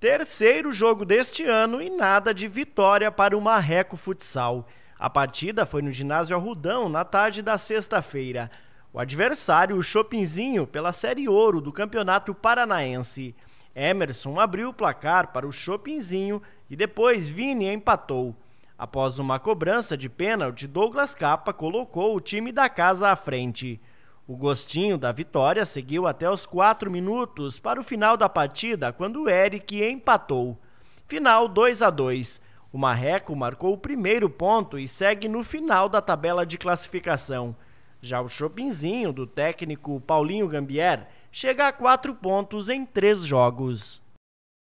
Terceiro jogo deste ano e nada de vitória para o Marreco Futsal. A partida foi no ginásio Arrudão na tarde da sexta-feira. O adversário, o Chopinzinho, pela Série Ouro do Campeonato Paranaense. Emerson abriu o placar para o Chopinzinho e depois Vini empatou. Após uma cobrança de pênalti, Douglas Capa colocou o time da casa à frente. O gostinho da vitória seguiu até os quatro minutos para o final da partida, quando o Eric empatou. Final 2 a 2. O Marreco marcou o primeiro ponto e segue no final da tabela de classificação. Já o Chopinzinho, do técnico Paulinho Gambier, chega a quatro pontos em três jogos.